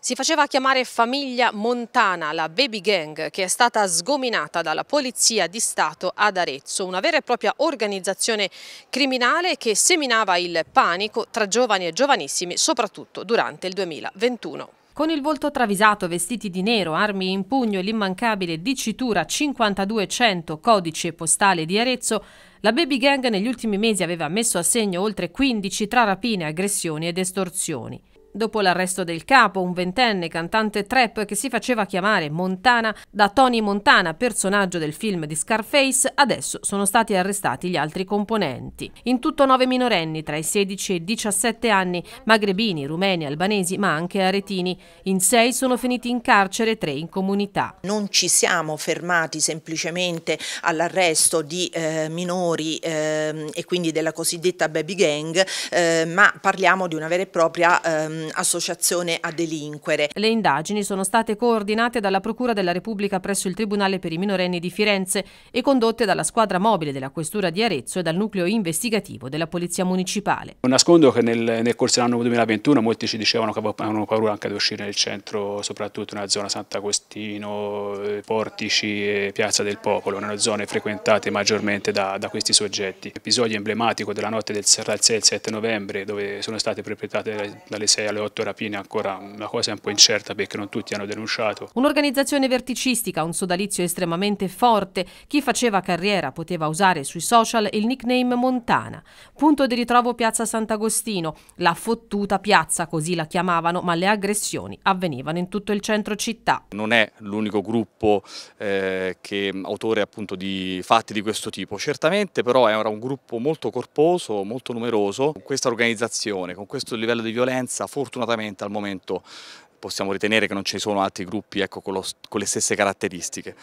Si faceva chiamare famiglia Montana, la baby gang, che è stata sgominata dalla Polizia di Stato ad Arezzo, una vera e propria organizzazione criminale che seminava il panico tra giovani e giovanissimi, soprattutto durante il 2021. Con il volto travisato, vestiti di nero, armi in pugno e l'immancabile dicitura 5200 codice postale di Arezzo, la baby gang negli ultimi mesi aveva messo a segno oltre 15 tra rapine, aggressioni ed estorsioni. Dopo l'arresto del capo, un ventenne cantante trap che si faceva chiamare Montana da Tony Montana, personaggio del film di Scarface, adesso sono stati arrestati gli altri componenti. In tutto nove minorenni tra i 16 e i 17 anni, magrebini, rumeni, albanesi ma anche aretini. In sei sono finiti in carcere, tre in comunità. Non ci siamo fermati semplicemente all'arresto di eh, minori eh, e quindi della cosiddetta baby gang, eh, ma parliamo di una vera e propria ehm, mh, mm, associazione a delinquere. Le indagini sono state coordinate dalla Procura della Repubblica presso il Tribunale per i minorenni di Firenze e condotte dalla squadra mobile della Questura di Arezzo e dal nucleo investigativo della Polizia Municipale. Non nascondo che nel, nel corso dell'anno 2021 molti ci dicevano che avevano paura anche di uscire nel centro, soprattutto nella zona Sant'Agostino, eh, Portici e Piazza del Popolo, nelle zone frequentate maggiormente da, da questi soggetti. Episodio emblematico della notte del Serrazzè il 7 novembre dove sono state perpetrate dalle 6 alle otto rapine ancora una cosa un po' incerta perché non tutti hanno denunciato. Un'organizzazione verticistica, un sodalizio estremamente forte, chi faceva carriera poteva usare sui social il nickname Montana. Punto di ritrovo Piazza Sant'Agostino, la fottuta piazza così la chiamavano, ma le aggressioni avvenivano in tutto il centro città. Non è l'unico gruppo eh, che autore appunto di fatti di questo tipo, certamente però era un gruppo molto corposo, molto numeroso, questa organizzazione, con questo livello di violenza fortunatamente al momento possiamo ritenere che non ci sono altri gruppi ecco, con, lo, con le stesse caratteristiche.